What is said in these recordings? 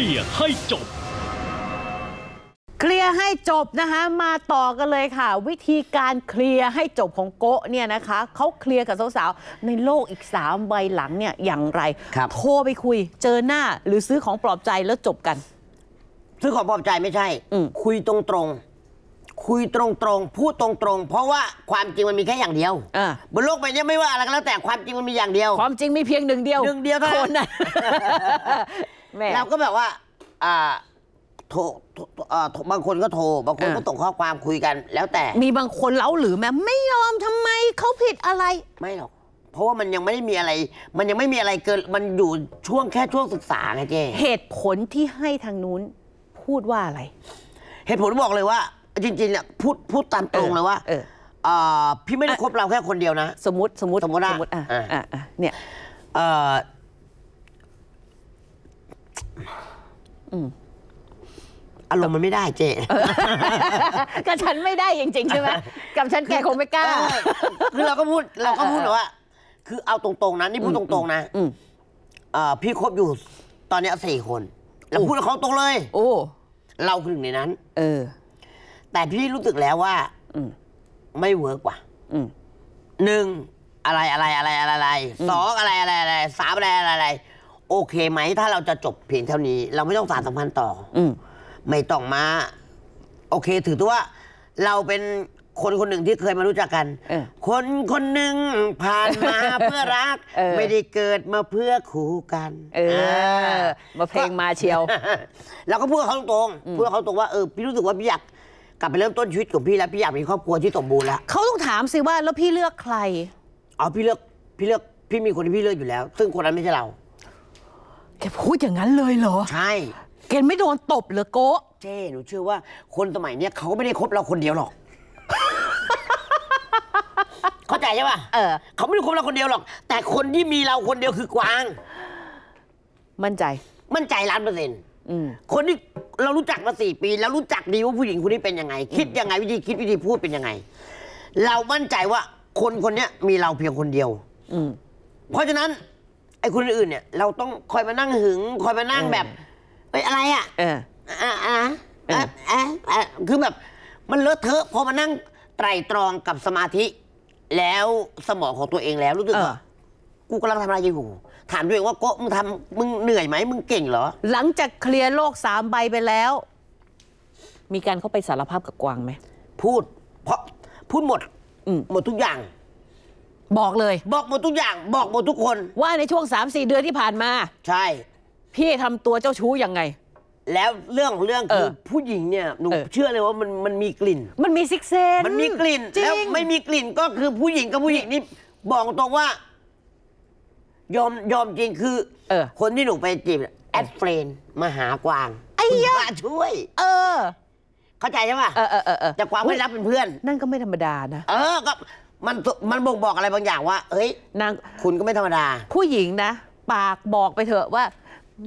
ลียร์ให้จบ เคลียร์ให้จบนะคะมาต่อกันเลยค่ะ วิธีการเคลียร์ให้จบของโกะเนี่ยนะคะ เขาเคลียร์กับสาวๆในโลกอีก 3 ใบหลังเนี่ยอย่างไรครับโทรไปคุย เจอหน้าหรือซื้อของปลอบใจแล้วจบกัน ซื้อของปลอบใจไม่ใช่คุยตรงๆ คุยตรงๆพูดตรง ๆ เพราะว่าความจริงมันมีแค่อย่างเดียวบนโลกใบนี้ไม่ว่าอะไรก็แล้วแต่ความจริงมันมีอย่างเดียว ความจริงมีเพียงหนึ่งเดียวหนึ่งเดียวเท่านั้นคนนะเราก็แบบว่าอ่าโทรบางคนก็โทร บางคน ก็ตกส่งข้อความคุยกัน แล้วแต่ มีบางคนเล้าหรือแม่ ไม่ยอมทำไมเขาผิดอะไร ไม่หรอก เพราะว่ามันยังไม่ได้มีอะไร มันยังไม่มีอะไรเกิน มันอยู่ช่วงแค่ช่วงศึกษาไงเจ้เหตุผลที่ให้ทางนู้นพูดว่าอะไร เหตุผลบอกเลยว่า จริงๆเนี่ยพูดพูดตามตรงเลยว่า เออพี่ไม่ได้คบเราแค่คนเดียวนะ สมมติ สมมติ สมมติอ่ะอ่ะอ่ะเนี่ย เอออารมณ์มันไม่ได้เจ๊กับฉันไม่ได้จริงๆใช่ไหมกับฉันแกคงไม่กล้า คือเราก็พูด เราก็พูดว่า คือเอาตรง ๆ นะ นี่พูดตรง ๆ นะพี่คบอยู่ตอนนี้สี่คน เราพูดเขาตรงเลย โอ้เราคือหนึ่งในนั้น เออ แต่พี่รู้สึกแล้วว่าไม่เวิร์กว่ะหนึ่งอะไรอะไรอะไรอะไรสองอะไรอะไรอะไรสามอะไรอะไรอะไรโอเคไหมถ้าเราจะจบเพียงเท่านี้ เราไม่ต้องสารสัมพันธ์ต่ออไม่ต้องมา โอเค ถือตัวว่าเราเป็นคนคนหนึ่งที่เคยมารู้จักกันคนคนหนึ่งผ่านมาเพื่อรักไม่ได้เกิดมาเพื่อคู่กัน เออ มาเพลงมาเชียว เราก็พูดเขาตรงพูดเขาตรงว่าเออพี่รู้สึกว่าพี่อยากกลับไปเริ่มต้นชีวิตของพี่แล้วพี่อยากมีครอบครัวที่สมบูรณ์แล้ว เขาต้องถามสิว่าแล้วพี่เลือกใครอ๋อพี่เลือกพี่เลือกพี่มีคนที่พี่เลือกอยู่แล้วซึ่งคนนั้นไม่ใช่เราแกพูดอย่างนั้นเลยเหรอใช่แกไม่โดนตบเหรอโก้เจ้หนูเชื่อว่า คนสมัยเนี้ยเขาก็ไม่ได้คบเราคนเดียวหรอก เข้าใจใช่ป่ะเออ เขาไม่ได้คบเราคนเดียวหรอก แต่คนที่มีเราคนเดียวคือกวาง มั่นใจมั่นใจล้านเปอร์เซ็นต์คนที่เรารู้จักมาสี่ปี แล้วรู้จักดีว่าผู้หญิงคนนี้เป็นยังไง คิดยังไงวิธีคิดวิธีพูดเป็นยังไง เรามั่นใจว่าคนคนนี้มีเราเพียงคนเดียวอืมเพราะฉะนั้นไอ้คนอื่นเนี่ยเราต้องคอยมานั่งหึงคอยมานั่งแบบเอ้ยอะไรอ่ะ เอออ่ะอะอ่ะอ่ะคือแบบ มันเลอะเทอะพอมานั่งไตรตรองกับสมาธิ แล้วสมองของตัวเองแล้วรู้สึกว่ากูกำลังทำอะไรอยู่ถามด้วยว่าโกมึงทำมึงเหนื่อยไหมมึงเก่งเหรอ หลังจากเคลียร์โลกสามใบไปแล้ว มีการเข้าไปสารภาพกับกวางไหมพูดเพราะพูดหมดหมดทุกอย่างบอกเลยบอกหมดทุกอย่างบอกหมดทุกคน ว่าในช่วงสสามี่เดือนที่ผ่านมา ใช่ พี่ทำตัวเจ้าชู้ยังไง แล้วเรื่องเรื่องคือ ผู้หญิงเนี่ยหนูเชื่อเลยว่ามันมันมีกลิ่น มันมีซิกเซนมันมีกลิ่นแล้วไม่มีกลิ่นก็คือผู้หญิงกับผู้หญิงนี่บอกตรงว่ายอมยอมจริงคือ เออ คนที่หนูไปจีบแอดเฟรนมาหากวางไอ้ยมาช่วย เออ เข้าใจใช่ปะเออเออเออแต่กวางไม่รับเป็นเพื่อน นั่นก็ไม่ธรรมดานะเออก็มันมันบ่งบอกอะไรบางอย่างว่าเฮ้ยนางคุณก็ไม่ธรรมดา ผู้หญิงนะ ปากบอกไปเถอะว่า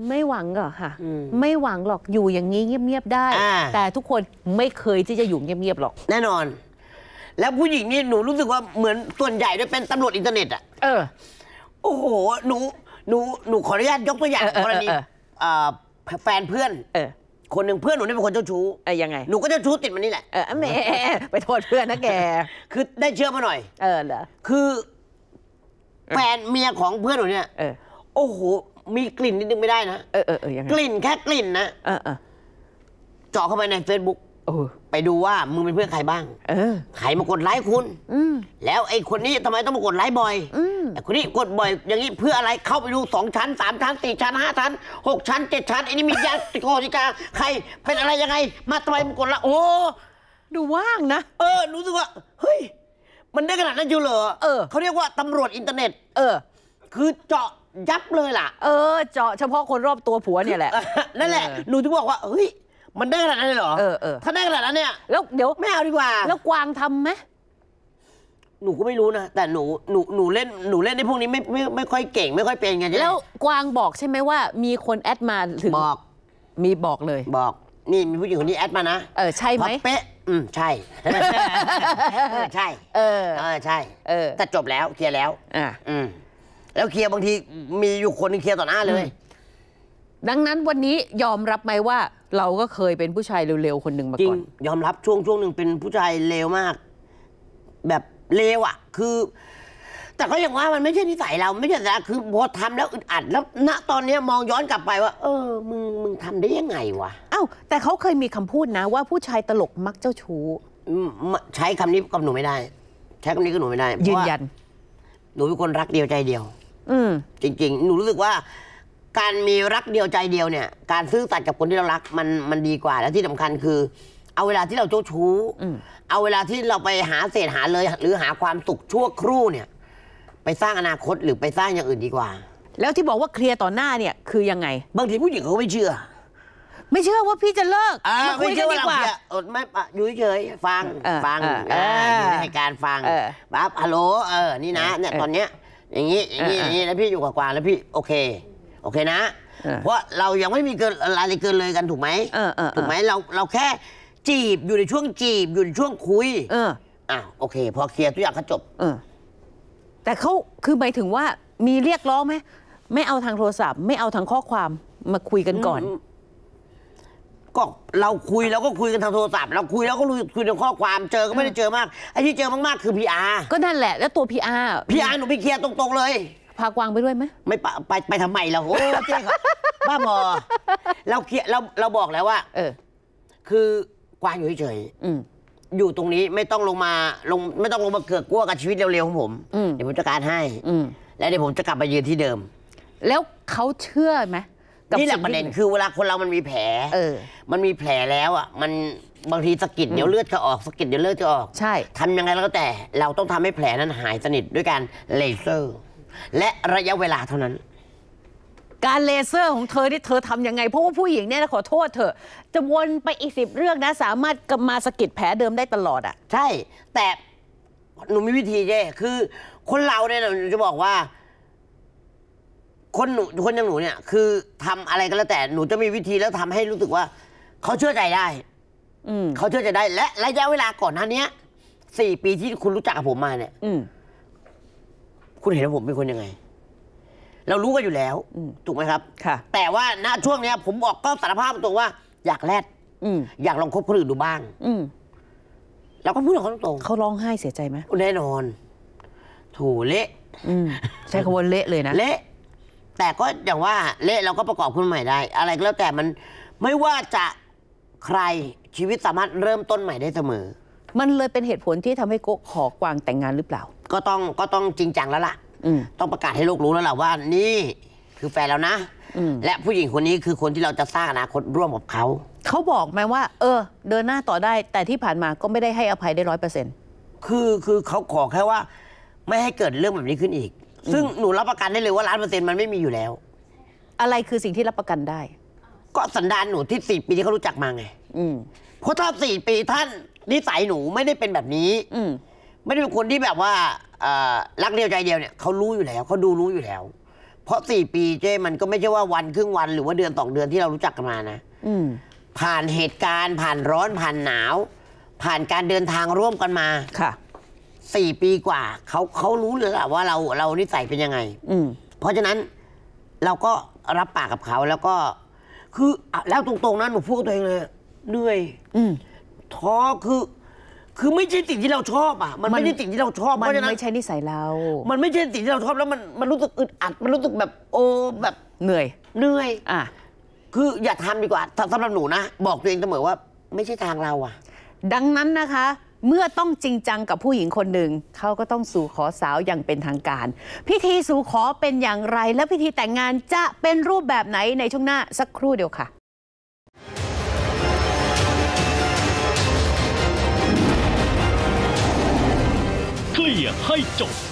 ไม่หวังหรอคค่ะ ไม่หวังหรอก อยู่อย่างนี้เงียบๆได้ แต่ทุกคนไม่เคยที่จะอยู่เงียบๆหรอก แน่นอน แล้วผู้หญิงนี่หนูรู้สึกว่าเหมือนส่วนใหญ่จะเป็นตำรวจอินเทอร์เน็ตอะเออ โอ้โห หนู หนู หนูขออนุญาตยกตัวอย่างกรณีแฟนเพื่อนคนหนึ่งเพื่อนหนูนี่เป็นคนเจ้าชู้ไอ้ยังไงหนูก็เจ้าชู้ติดมันนี่แหละเออแม่ไปโทษเพื่อนนะแก คือได้เชื่อมาหน่อยเออเหรอคือ แฟนเมียของเพื่อนหนูเนี่ย เออโอ้โห มีกลิ่นนิดนึงไม่ได้นะ เออเออเออยังไงกลิ่นแค่กลิ่นนะเออเออเจาะเข้าไปใน Facebook ไปดูว่ามึงเป็นเพื่อนใครบ้าง เออใครมากดไลค์คุณ แล้วไอ้คนนี้ทำไมต้องมากดไลค์บ่อยไอ้คนนี้กดบ่อยอย่างนี้เพื่ออะไร เข้าไปดูสองชั้นสามชั้นสี่ชั้นห้าชั้นหกชั้นเจ็ดชั้นไอ้นี่มีษาติโกติกาใครเป็นอะไรยังไง มาทำไมมากดละโอ้ ดูว่างนะเออ รู้สึกว่า เฮ้ยมันได้ขนาดนั้นอยู่เหรอเออเขาเรียกว่าตำรวจอินเทอร์เน็ตเออคือเจาะยับเลยล่ะ เออ เจาะเฉพาะคนรอบตัวผัวเนี่ยแหละนั่นแหละหนูถึงบอกว่าเฮ้ยมันได้ขนาดนั้นเลยเหรอ เออเออถ้าได้ขนาดนั้นเนี่ย แล้วเดี๋ยวไม่เอาดีกว่า แล้วกวางทำไหมหนูก็ไม่รู้นะ แต่หนู หนู หนูเล่น หนูเล่นในพวกนี้ไม่ ไม่ ไม่ค่อยเก่ง ไม่ค่อยเป็นไงใช่ไหมแล้วกวางบอกใช่ไหมว่ามีคนแอดมาถึง บอก มีบอกเลย บอก นี่มีผู้หญิงคนนี้แอดมานะ เออ ใช่ไหมเป๊ะ อืมใช่ใช่ เออ ใช่ เออ แต่จบแล้ว เคลียร์แล้ว อ่าอืมแล้วเคลียร์บางทีมีอยู่คนเคลียร์ต่อหน้าเลยดังนั้นวันนี้ยอมรับไหมว่า เราก็เคยเป็นผู้ชายเร็วๆ คนหนึ่งมาก่อน ยอมรับช่วงช่วงหนึ่งเป็นผู้ชายเลวมาก แบบเลวอะ่ะ คือ แต่ก็อย่างว่ามันไม่ใช่นิสัยเรา ไม่ใช่แต่คือพอทำแล้วอึดอัดแล้ว ณ ตอนเนี้มองย้อนกลับไปว่า เออมึงมึงทำได้ยังไงวะอ้าวแต่เขาเคยมีคำพูดนะว่าผู้ชายตลกมักเจ้าชู้ใช้คำนี้กับหนูไม่ได้ใช้คำนี้กับหนูไม่ได้ยืนยันหนูเป็นคนรักเดียวใจเดียว อืมจริงๆหนูรู้สึกว่าการมีรักเดียวใจเดียวเนี่ยการซื้อสัตย์กับคนที่เรารัก มันมันดีกว่า และที่สำคัญคือเอาเวลาที่เราโจ้ชู้เอาเวลาที่เราไปหาเศษหาเลย หรือหาความสุข ชั่วครู่เนี่ยไปสร้างอนาคตหรือไปสร้างอย่างอื่นดีกว่า แล้วที่บอกว่าเคลียร์ต่อหน้าเนี่ย คือยังไงบางทีผู้หญิงเขาไม่เชื่อ ไม่เชื่อว่าพี่จะเลิก่คุไม่เชื่อว่าีเรากจะอดไม่อยู่เฉยๆฟังฟังอยู่ในเหตุการณ์ฟังบ๊อบฮัลโหลเออนี่นะ เนี่ยตอนเนี้ยอย่างนี้อย่างนี้อย่างนี้แล้วพี่อยู่กับกวางแล้วพี่โอเคโอเคนะ เพราะเรายังไม่มีเกินระไลเกินเลยกันถูกไหมถูกไหมเราเราแค่ จีบอยู่ในช่วงจีบอยู่ในช่วงคุยอ้าวโอเค พอเคลียร์ทุกอย่างก็จบแต่เขาคือหมายถึงว่ามีเรียกร้องไหม ไม่เอาทางโทรศัพท์ไม่เอาทางข้อความมาคุยกันก่อน ก็เราคุยเราก็คุยกันทางโทรศัพท์ เราคุยแล้วก็คุยทางข้อความเจอก็ไม่ได้เจอมาก ไอ้ที่เจอมากๆคือพีอาร์ก็นั่นแหละแล้วตัวพีอาร์พีอาร์หนูไปเคลียร์ตรงๆเลยพากวางไปด้วยไหมไม่ไปไปไปทำไมเราโอ้เจ๊ครับบ้าบอเราเคลียเราเราบอกแล้วว่า เออ คือ กวางอยู่เฉยอยู่ตรงนี้ไม่ต้องลงมาลงไม่ต้องลงมาเกือกกลัวกับชีวิตเร็วๆ ของผม เดี๋ยวผมจะการให้ อืและเดี๋ยวผมจะกลับมายืนที่เดิม แล้วเขาเชื่อไหมนี่แหละประเด็นคือเวลาคนเรามันมีแผล เออ มันมีแผลแล้วอ่ะ มันบางทีสะกิดเดี๋ยวเลือดจะออกสะกิดเดี๋ยวเลือดจะออกใช่ทำยังไงแล้วก็แต่ เราต้องทำให้แผลนั้นหายสนิทด้วยการเลเซอร์และระยะเวลาเท่านั้น การเลเซอร์ของเธอที่เธอทำยังไงเพราะว่าผู้หญิงเนี่ยนะขอโทษเถอะจะวนไปอีกสิบเรื่องนะ สามารถกลับมาสะกิดแผลเดิมได้ตลอดอ่ะใช่ แต่หนูมีวิธีเจ้คือ คนเราเนี่ยหนูจะบอกว่า คนหนูคนอย่างหนูเนี่ยคือทำอะไรก็แล้วแต่หนูจะมีวิธีแล้วทำให้รู้สึกว่าเขาเชื่อใจได้ อืเขาเชื่อใจได้และระยะเวลาก่อนหน้าเนี้ยสี่ปีที่คุณรู้จักกับผมมาเนี่ย อืคุณเห็นว่าผมเป็นคนยังไง เรารู้กันอยู่แล้วถูกไหมครับ ค่ะ แต่ว่าณช่วงเนี้ย ผมบอกก็สารภาพตรงว่าอยากแลดอืมอยากลองคบคนอื่นดูบ้าง อืมเราก็พูดกับเขาตรงเขาร้องไห้เสียใจไหมแน่นอน ถูเละอืมใช้คำว่าเละเลยนะ เละ แต่ก็อย่างว่าเละเราก็ประกอบขึ้นใหม่ได้ อะไรก็แล้ว แต่มันไม่ว่าจะใครชีวิตสามารถเริ่มต้นใหม่ได้เสมอ มันเลยเป็นเหตุผลที่ทำให้โกขอกวางแต่งงานหรือเปล่าก็ต้องก็ต้องจริงจังแล้วล่ะต้องประกาศให้โลกรู้แล้วล่ะว่า นี่ คือแฟนแล้วนะและผู้หญิงคนนี้คือคนที่เราจะสร้างอนาคตร่วมกับเขาเขาบอกไหมว่า เออ เดินหน้าต่อได้ แต่ที่ผ่านมาก็ไม่ได้ให้อภัยได้ร้อยเปอร์เซ็นต์คือคือเขาขอแค่ว่า ไม่ให้เกิดเรื่องแบบนี้ขึ้นอีก ซึ่งหนูรับประกันได้เลยว่าล้านเปอร์เซ็นต์มันไม่มีอยู่แล้ว อะไรคือสิ่งที่รับประกันได้ ก็สันดานหนูที่สี่ปีที่เขารู้จักมาไง อืเพราะถ้าสี่ปีท่านนิสัยหนูไม่ได้เป็นแบบนี้ อืไม่ได้เป็นคนที่แบบว่ารักเดียวใจเดียวเนี่ยเขารู้อยู่แล้ว เขาดูรู้อยู่แล้ว เพราะสี่ปีเจ้มันก็ไม่ใช่ว่าวัน ครึ่งวันหรือว่าเดือนสองเดือนที่เรารู้จักกันมานะผ่านเหตุการณ์ผ่านร้อนผ่านหนาว ผ่านการเดินทางร่วมกันมาค่ะสี่ปีกว่าเขาเขารู้เลยวว่าเราเรานิสัยเป็นยังไง อืเพราะฉะนั้นเราก็รับปากกับเขาแล้วก็ คือแล้วตรงๆนั้นหนูพูดตัวเองเลยเหนื่อยท้อคือคือไม่ใช่สิ่งที่เราชอบอ่ะ มันไม่ใช่สิ่งที่เราชอบ มันเพราะฉะนั้นไม่ใช่นิสัยเรา มันไม่ใช่สิ่งที่เราชอบแล้วมันมันรู้สึกอึดอัด มันรู้สึกแบบโอ้แบบเหนื่อย เหนื่อยอ่ะคืออย่าทำดีกว่าสำหรับหนูนะบอกตัวเองเสมอว่า ไม่ใช่ทางเราอ่ะ ดังนั้นนะคะ เมื่อต้องจริงจังกับผู้หญิงคนหนึ่งเขาก็ต้องสู่ขอสาวอย่างเป็นทางการ พิธีสู่ขอเป็นอย่างไร และพิธีแต่งงานจะเป็นรูปแบบไหนในช่วงหน้าสักครู่เดียวค่ะいや入っちゃう